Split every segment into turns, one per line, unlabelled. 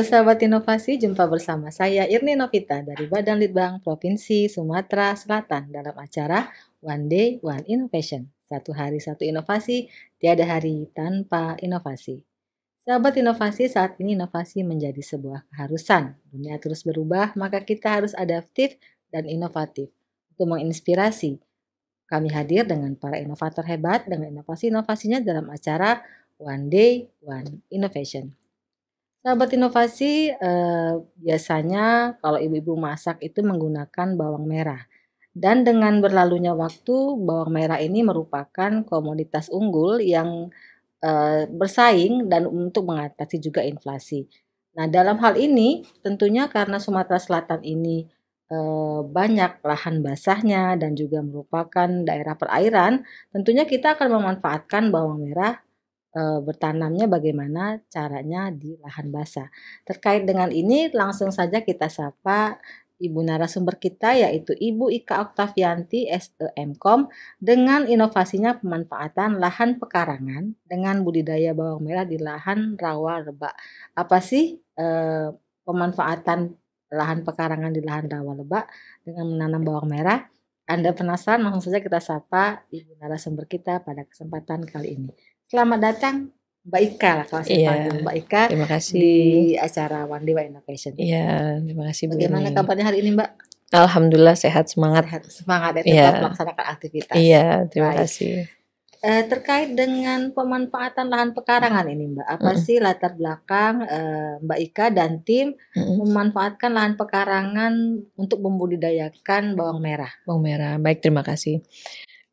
Halo sahabat inovasi, jumpa bersama saya Irni Novita dari Badan Litbang Provinsi Sumatera Selatan dalam acara One Day One Innovation. Satu hari satu inovasi, tiada hari tanpa inovasi. Sahabat inovasi, saat ini inovasi menjadi sebuah keharusan. Dunia terus berubah, maka kita harus adaptif dan inovatif untuk menginspirasi. Kami hadir dengan para inovator hebat dengan inovasi-inovasinya dalam acara One Day One Innovation. Sahabat inovasi eh, biasanya kalau ibu-ibu masak itu menggunakan bawang merah. Dan dengan berlalunya waktu, bawang merah ini merupakan komoditas unggul yang eh, bersaing dan untuk mengatasi juga inflasi. Nah, dalam hal ini tentunya karena Sumatera Selatan ini eh, banyak lahan basahnya dan juga merupakan daerah perairan, tentunya kita akan memanfaatkan bawang merah e, bertanamnya bagaimana caranya di lahan basah. Terkait dengan ini langsung saja kita sapa ibu narasumber kita yaitu Ibu Ika Oktavianti SEMKOM dengan inovasinya pemanfaatan lahan pekarangan dengan budidaya bawang merah di lahan rawa lebak. Apa sih e, pemanfaatan lahan pekarangan di lahan rawa lebak dengan menanam bawang merah? Anda penasaran langsung saja kita sapa ibu narasumber kita pada kesempatan kali ini. Selamat datang Mbak Ika lah kalau saya yeah. panggil Mbak Ika. Terima kasih di acara One Dewa Innovation. Iya, yeah, terima kasih Bu. Bagaimana kabarnya hari ini
Mbak? Alhamdulillah sehat semangat. Sehat, semangat ya iya. tetap yeah. melaksanakan
aktivitas. Iya, yeah, terima Baik. kasih. Eh, terkait dengan pemanfaatan lahan pekarangan ini Mbak, apa mm sih latar belakang eh, Mbak Ika dan tim mm memanfaatkan lahan pekarangan untuk membudidayakan bawang merah?
Bawang merah, baik terima kasih.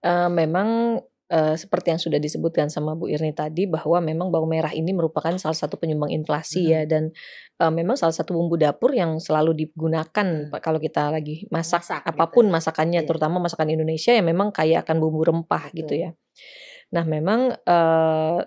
Uh, memang
Eh, seperti yang sudah disebutkan sama Bu Irni tadi bahwa memang bawang merah ini merupakan salah satu penyumbang inflasi hmm. ya dan uh, memang salah satu bumbu dapur yang selalu digunakan hmm. kalau kita lagi masak, masak gitu. apapun gitu. masakannya yeah. terutama masakan Indonesia yang memang kaya akan bumbu rempah gitu Betul. gitu ya. Nah, memang uh,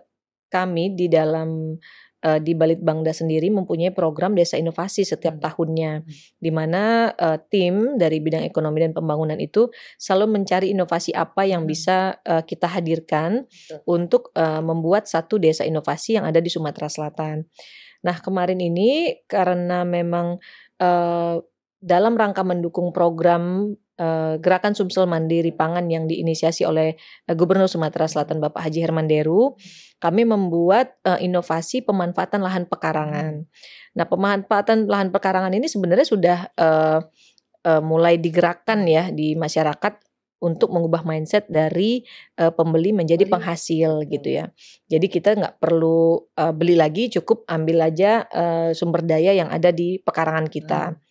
kami di dalam uh, di Balitbangda sendiri mempunyai program desa inovasi setiap hmm. tahunnya, hmm. di mana uh, tim dari bidang ekonomi dan pembangunan itu selalu mencari inovasi apa yang hmm. bisa uh, kita hadirkan untuk uh, membuat satu desa inovasi yang ada di Sumatera Selatan. Nah kemarin ini karena memang uh, dalam rangka mendukung program Eh, gerakan Sumsel Mandiri Pangan yang diinisiasi oleh eh, Gubernur Sumatera Selatan Bapak Haji Herman Deru, kami membuat eh, inovasi pemanfaatan lahan pekarangan. Nah, pemanfaatan lahan pekarangan ini sebenarnya sudah uh, uh, mulai digerakkan ya di masyarakat untuk mengubah mindset dari uh, pembeli menjadi penghasil gitu ya. Jadi kita nggak perlu uh, beli lagi, cukup ambil aja uh, sumber daya yang ada di pekarangan kita. Hmm.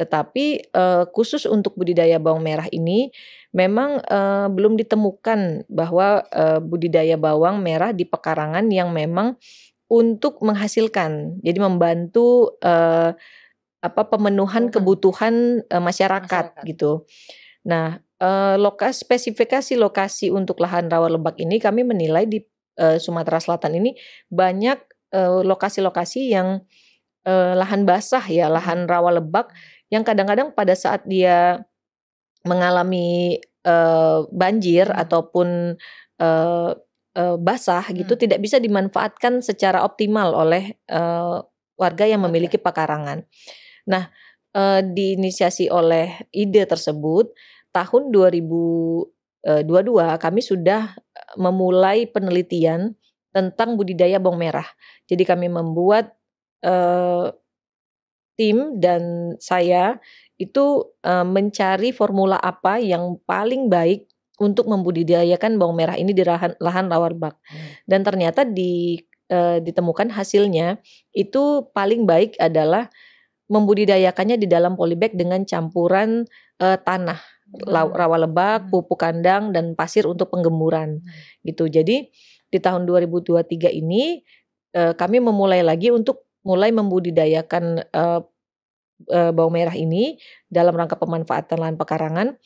Tetapi uh, khusus untuk budidaya bawang merah ini memang uh, belum ditemukan bahwa uh, budidaya bawang merah di pekarangan yang memang untuk menghasilkan, jadi membantu uh, apa pemenuhan kebutuhan uh, masyarakat, masyarakat gitu. Nah, uh, lokasi spesifikasi lokasi untuk lahan rawa lebak ini kami menilai di uh, Sumatera Selatan ini banyak lokasi-lokasi uh, yang uh, lahan basah ya, hmm. lahan rawa lebak yang kadang-kadang pada saat dia mengalami uh, banjir hmm. ataupun uh, uh, basah gitu hmm. tidak bisa dimanfaatkan secara optimal oleh uh, warga yang memiliki okay. pekarangan. Nah, uh, diinisiasi oleh ide tersebut tahun 2022 kami sudah memulai penelitian tentang budidaya bawang merah. Jadi kami membuat uh, tim dan saya itu uh, mencari formula apa yang paling baik untuk membudidayakan bawang merah ini di lahan, lahan lawar bak. Hmm. Dan ternyata di uh, ditemukan hasilnya itu paling baik adalah membudidayakannya di dalam polybag dengan campuran uh, tanah hmm. rawa lebak, hmm. pupuk kandang dan pasir untuk penggemburan. Hmm. Gitu. Jadi di tahun 2023 ini kami memulai lagi untuk mulai membudidayakan uh, uh, bawang merah ini dalam rangka pemanfaatan lahan pekarangan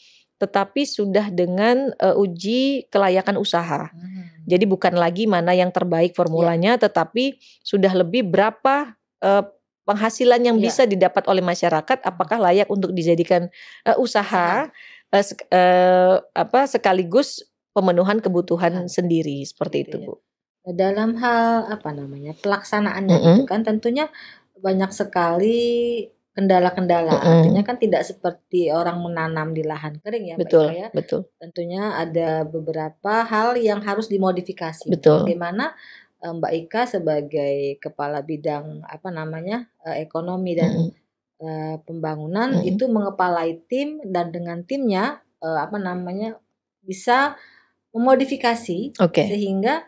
tetapi sudah dengan uh, uji kelayakan usaha. Hmm. Jadi bukan lagi mana yang terbaik iya. formulanya yeah. tetapi sudah lebih berapa uh, penghasilan yang yeah. bisa didapat oleh masyarakat hmm. apakah layak untuk dijadikan uh, usaha yeah. uh, uh, apa sekaligus pemenuhan kebutuhan yeah. sendiri seperti itu, iya. Bu
dalam hal apa namanya pelaksanaannya mm -hmm. itu kan tentunya banyak sekali kendala-kendala. Mm -hmm. Artinya kan tidak seperti orang menanam di lahan kering ya, betul, ya. Betul. Tentunya ada beberapa hal yang harus dimodifikasi. Betul. Bagaimana eh, Mbak Ika sebagai kepala bidang apa namanya eh, ekonomi dan mm -hmm. pembangunan mm -hmm. itu mengepalai tim dan dengan timnya apa namanya bisa memodifikasi okay. sehingga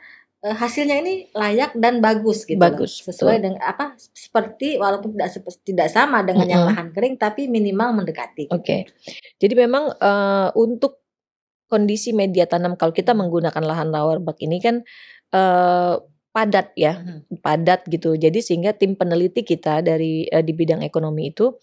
Eh, hasilnya ini layak dan bagus gitu bagus loh. sesuai betul. dengan apa seperti walaupun tidak tidak sama dengan mm -hmm. yang lahan kering tapi minimal mendekati oke okay. jadi memang uh, untuk kondisi media tanam kalau kita
menggunakan lahan lawar bak ini kan uh, padat ya mm-hmm. padat gitu jadi sehingga tim peneliti kita dari uh, di bidang ekonomi itu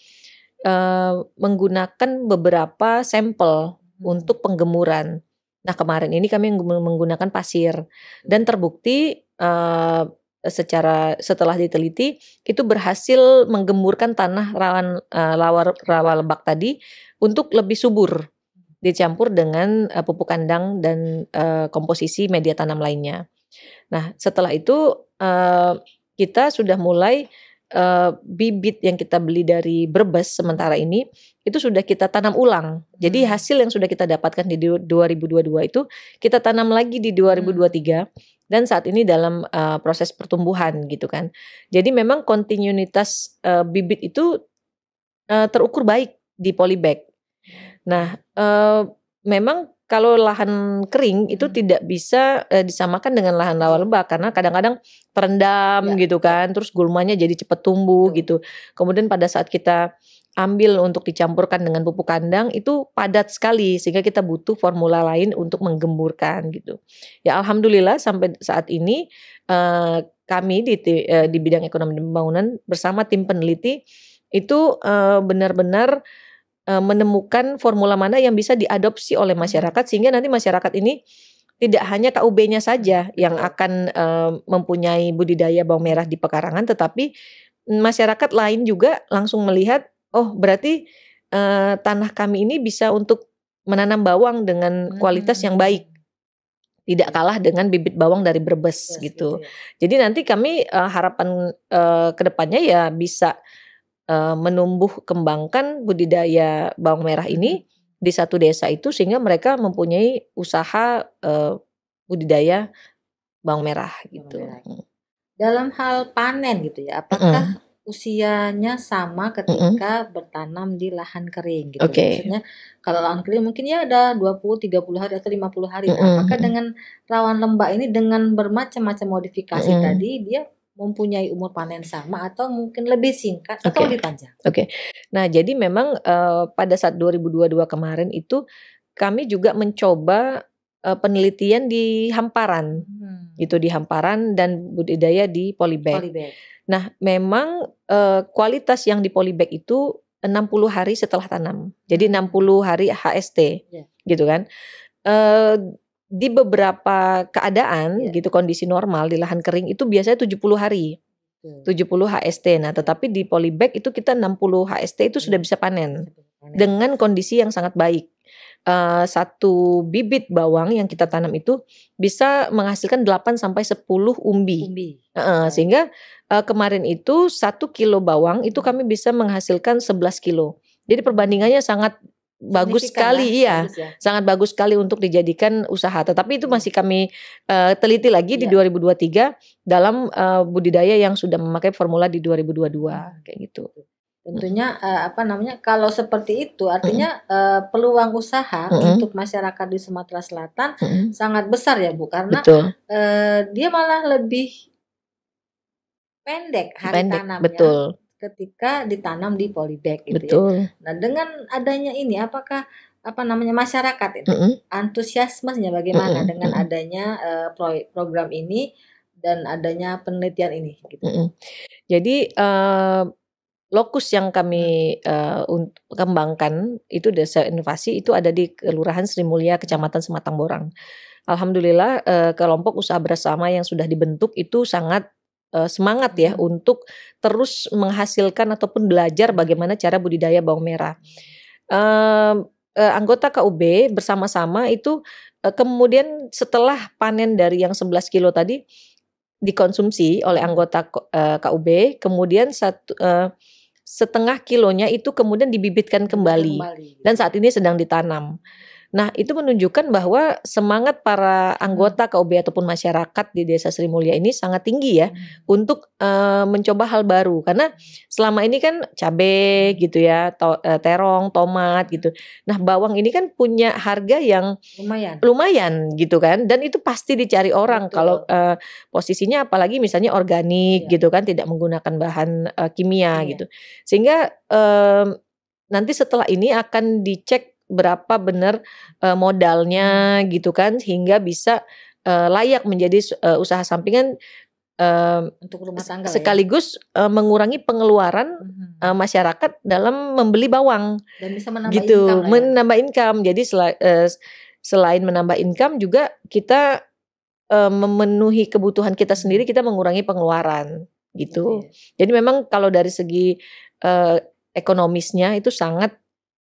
uh, menggunakan beberapa sampel mm-hmm. untuk penggemuran Nah kemarin ini kami menggunakan pasir dan terbukti uh, secara setelah diteliti itu berhasil menggemburkan tanah rawan uh, lawar rawa lebak tadi untuk lebih subur dicampur dengan uh, pupuk kandang dan uh, komposisi media tanam lainnya. Nah setelah itu uh, kita sudah mulai uh, bibit yang kita beli dari Brebes sementara ini itu sudah kita tanam ulang. Jadi hmm. hasil yang sudah kita dapatkan di 2022 itu kita tanam lagi di 2023 hmm. dan saat ini dalam uh, proses pertumbuhan gitu kan. Jadi memang kontinuitas uh, bibit itu uh, terukur baik di polybag. Nah, uh, memang kalau lahan kering itu hmm. tidak bisa e, disamakan dengan lahan rawa lebah karena kadang-kadang terendam ya. gitu kan, terus gulmanya jadi cepat tumbuh hmm. gitu. Kemudian pada saat kita ambil untuk dicampurkan dengan pupuk kandang itu padat sekali sehingga kita butuh formula lain untuk menggemburkan gitu. Ya alhamdulillah sampai saat ini eh, kami di eh, di bidang ekonomi pembangunan bersama tim peneliti itu benar-benar uh, Eh, menemukan formula mana yang bisa diadopsi oleh masyarakat sehingga nanti masyarakat ini tidak hanya KUB-nya saja yang akan uh, mempunyai budidaya bawang merah di pekarangan tetapi masyarakat lain juga langsung melihat oh berarti uh, tanah kami ini bisa untuk menanam bawang dengan kualitas yang hmm. baik tidak kalah dengan bibit bawang dari Brebes yes, iya gitu. Yes. Iya. Jadi nanti kami uh, harapan uh, kedepannya ya bisa uh, menumbuh kembangkan budidaya bawang merah ini di satu desa itu sehingga mereka mempunyai usaha uh,
budidaya bawang merah gitu. Mm. Dalam hal panen gitu ya, apakah mm usianya sama ketika mm -hmm. bertanam di lahan kering gitu. Okay. Maksudnya kalau lahan kering mungkin ya ada 20, 30 hari atau 50 hari. Mm -hmm. Apakah dengan rawan lembak ini dengan bermacam-macam modifikasi mm -hmm. tadi dia mempunyai umur panen sama atau mungkin lebih singkat okay. atau lebih panjang.
Oke. Okay. Nah, jadi memang uh, pada saat 2022 kemarin itu kami juga mencoba uh, penelitian di Hamparan. Hmm. Itu di Hamparan dan budidaya di Polybag. Polybag. Nah, memang uh, kualitas yang di Polybag itu 60 hari setelah tanam. Jadi 60 hmm. hari HST. Yeah. Gitu kan. Uh, di beberapa keadaan yeah. gitu kondisi normal di lahan kering itu biasanya 70 hari. Hmm. 70 HST. Nah, tetapi di polybag itu kita 60 HST itu sudah bisa panen panen dengan kondisi yang sangat baik. Uh, satu bibit bawang yang kita tanam itu bisa menghasilkan 8 sampai 10 umbi. umbi. Uh, okay. Iya. sehingga uh, kemarin itu satu kilo bawang itu hmm. kami bisa menghasilkan 11 kilo. Jadi perbandingannya sangat bagus ya, sekali iya bagus ya. sangat bagus sekali untuk dijadikan usaha tetapi itu masih kami uh, teliti lagi ya. di 2023 iya. dalam uh, budidaya yang sudah memakai formula di 2022 nah, kayak gitu, gitu.
tentunya uh, apa namanya kalau seperti itu artinya uh, peluang usaha untuk masyarakat di Sumatera Selatan sangat besar ya Bu karena Uh, dia malah lebih pendek hari pendek, tanam betul ketika ditanam di polybag gitu ya. Betul. ya. Nah, dengan adanya ini apakah apa namanya masyarakat itu mm -hmm. antusiasmenya bagaimana mm -hmm. dengan mm -hmm. adanya uh, pro program ini dan adanya penelitian ini gitu.
Mm -hmm. Jadi uh, lokus yang kami uh, kembangkan itu desa inovasi itu ada di Kelurahan Sri Mulia Kecamatan Sematang Borang. Alhamdulillah uh, kelompok usaha bersama yang sudah dibentuk itu sangat Eh, semangat ya hmm. untuk terus menghasilkan ataupun belajar bagaimana cara budidaya bawang merah. Uh, uh, anggota KUB bersama-sama itu uh, kemudian setelah panen dari yang 11 kilo tadi dikonsumsi oleh anggota uh, KUB, kemudian satu uh, setengah kilonya itu kemudian dibibitkan kembali, kembali dan saat ini sedang ditanam. Nah, itu menunjukkan bahwa semangat para anggota KUB ataupun masyarakat di Desa Sri Mulia ini sangat tinggi ya hmm. untuk uh, mencoba hal baru karena selama ini kan cabe gitu ya, to eh, terong, tomat gitu. Nah, bawang ini kan punya harga yang lumayan. Lumayan gitu kan dan itu pasti dicari orang Betul. kalau uh, posisinya apalagi misalnya organik iya. gitu kan tidak menggunakan bahan uh, kimia iya. gitu. Sehingga nanti setelah ini akan dicek berapa benar uh, modalnya hmm. gitu kan sehingga bisa uh, layak menjadi uh, usaha sampingan uh, untuk rumah tangga ya? sekaligus ya? uh, mengurangi pengeluaran uh, masyarakat dalam membeli bawang
dan bisa menambah gitu income, ya?
menambah income jadi selai, uh, selain menambah income juga kita uh, memenuhi kebutuhan kita sendiri hmm. kita mengurangi pengeluaran gitu. Yes. Iya, iya. Jadi memang kalau dari segi uh, ekonomisnya itu sangat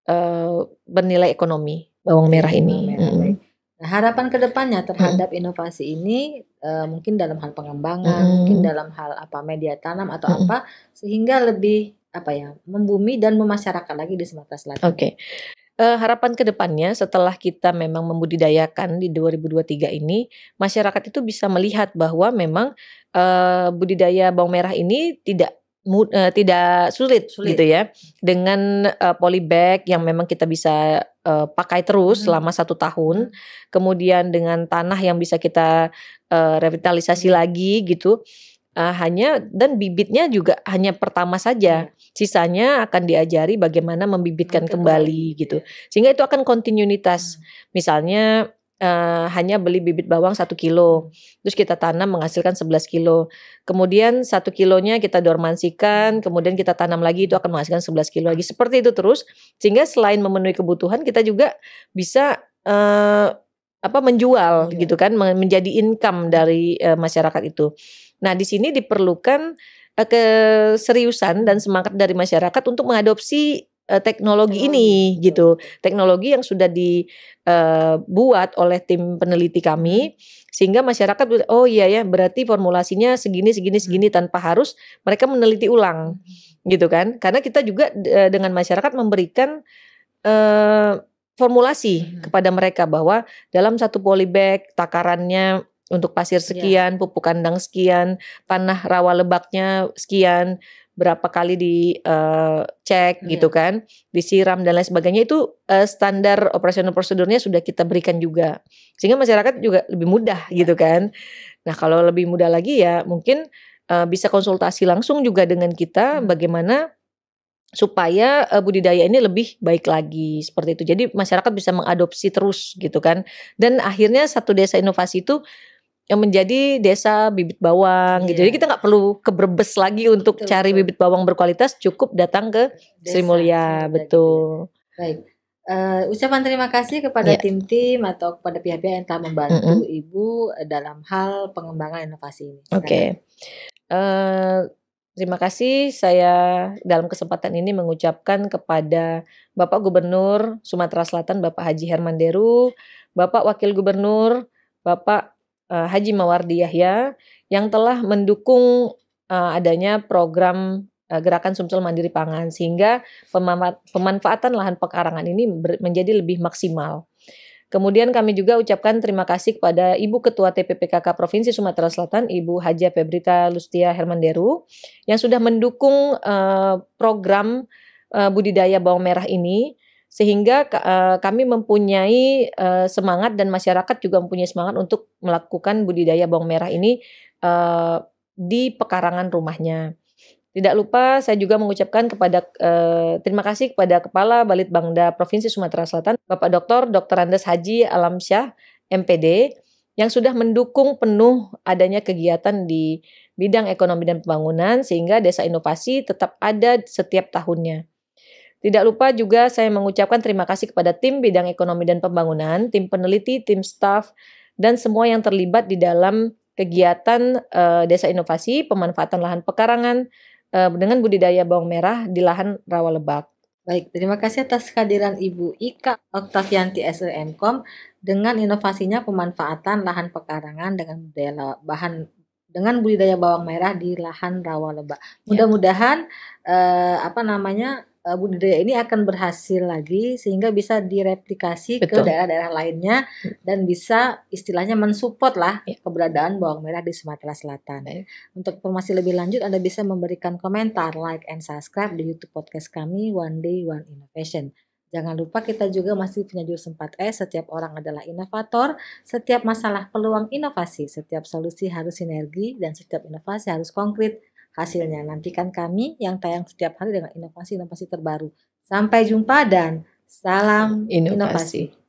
Eh, bernilai ekonomi bawang merah ini. Bawang merah, mm.
Nah, harapan kedepannya terhadap inovasi ini uh, mungkin dalam hal pengembangan, mm. mungkin dalam hal apa media tanam atau mm. apa sehingga lebih apa ya membumi dan memasyarakat lagi di Sumatera Selatan.
Oke. Okay. Uh, eh, harapan kedepannya setelah kita memang membudidayakan di 2023 ini masyarakat itu bisa melihat bahwa memang uh, budidaya bawang merah ini tidak mud, uh, eh, tidak sulit, sulit gitu ya dengan uh, polybag yang memang kita bisa uh, pakai terus hmm. selama satu tahun mm-hmm. kemudian dengan tanah yang bisa kita uh, revitalisasi hmm. lagi gitu uh, hanya dan bibitnya juga hanya pertama saja hmm. sisanya akan diajari bagaimana membibitkan hmm. kembali iya. gitu sehingga itu akan kontinuitas hmm. misalnya uh, hanya beli bibit bawang 1 kilo. Terus kita tanam menghasilkan 11 kilo. Kemudian 1 kilonya kita dormansikan, kemudian kita tanam lagi itu akan menghasilkan 11 kilo lagi. Seperti itu terus sehingga selain memenuhi kebutuhan kita juga bisa uh, apa menjual okay. Iya. gitu kan menjadi income dari uh, masyarakat itu. Nah, di sini diperlukan keseriusan dan semangat dari masyarakat untuk mengadopsi Eh, teknologi, teknologi ini gitu. Teknologi yang sudah dibuat eh, uh, oleh tim peneliti kami hmm. sehingga masyarakat oh iya ya berarti formulasinya segini segini hmm. segini hmm. tanpa harus mereka meneliti ulang gitu kan. Karena kita juga uh, dengan masyarakat memberikan uh, formulasi hmm. kepada mereka bahwa dalam satu polybag takarannya untuk pasir iya. sekian, yeah. pupuk kandang sekian, tanah rawa lebaknya sekian, berapa kali dicek eh, uh, hmm. gitu kan, disiram dan lain sebagainya itu uh, standar operasional prosedurnya sudah kita berikan juga. Sehingga masyarakat juga lebih mudah iya. gitu kan. Nah, kalau lebih mudah lagi ya mungkin uh, bisa konsultasi langsung juga dengan kita hmm. bagaimana supaya uh, budidaya ini lebih baik lagi seperti itu. Jadi masyarakat bisa mengadopsi terus gitu kan. Dan akhirnya satu desa inovasi itu yang menjadi desa bibit bawang yeah. gitu. Jadi iya. kita nggak perlu ke Brebes lagi untuk betul, cari betul. bibit bawang berkualitas, cukup datang ke desa, Sri Mulia, betul. Gitu ya.
Baik. Uh, ucapan terima kasih kepada iya. tim-tim yeah. atau kepada pihak-pihak yang telah membantu mm -hmm. Ibu dalam hal pengembangan inovasi ini. Oke. Okay. Eh,
terima kasih saya dalam kesempatan ini mengucapkan kepada Bapak Gubernur Sumatera Selatan Bapak Haji Herman Deru, Bapak Wakil Gubernur, Bapak Eh, Haji Mawardi Yahya yang telah mendukung uh, adanya program uh, gerakan Sumsel Mandiri Pangan sehingga pemanfaatan lahan pekarangan ini menjadi lebih maksimal. Kemudian kami juga ucapkan terima kasih kepada Ibu Ketua TPPKK Provinsi Sumatera Selatan, Ibu Haja Febrita Lustia Hermanderu, yang sudah mendukung uh, program uh, budidaya bawang merah ini sehingga uh, kami mempunyai uh, semangat dan masyarakat juga mempunyai semangat untuk melakukan budidaya bawang merah ini uh, di pekarangan rumahnya. Tidak lupa saya juga mengucapkan kepada eh, terima kasih kepada Kepala Balit Bangda Provinsi Sumatera Selatan Bapak Dr. Dr. Andes Haji Alamsyah MPD yang sudah mendukung penuh adanya kegiatan di bidang ekonomi dan pembangunan sehingga desa inovasi tetap ada setiap tahunnya. Tidak lupa juga saya mengucapkan terima kasih kepada tim bidang ekonomi dan pembangunan, tim peneliti, tim staff, dan semua yang terlibat di dalam kegiatan uh, desa inovasi, pemanfaatan lahan pekarangan
uh, dengan budidaya bawang merah di lahan rawa lebak. Baik, terima kasih atas kehadiran Ibu Ika Oktavianti SLMkom dengan inovasinya pemanfaatan lahan pekarangan dengan budaya bahan dengan budidaya bawang merah di lahan rawa lebak. Ya. Mudah-mudahan ya. uh, apa namanya Eh, budidaya ini akan berhasil lagi sehingga bisa direplikasi Betul. ke daerah-daerah lainnya dan bisa istilahnya mensupport lah ya. keberadaan bawang merah di Sumatera Selatan. Ya. Untuk informasi lebih lanjut Anda bisa memberikan komentar, like and subscribe di YouTube podcast kami One Day One Innovation. Jangan lupa kita juga masih punya jurus 4S, e, setiap orang adalah inovator, setiap masalah peluang inovasi, setiap solusi harus sinergi, dan setiap inovasi harus konkret hasilnya. Nantikan kami yang tayang setiap hari dengan inovasi-inovasi terbaru. Sampai jumpa dan salam inovasi. inovasi.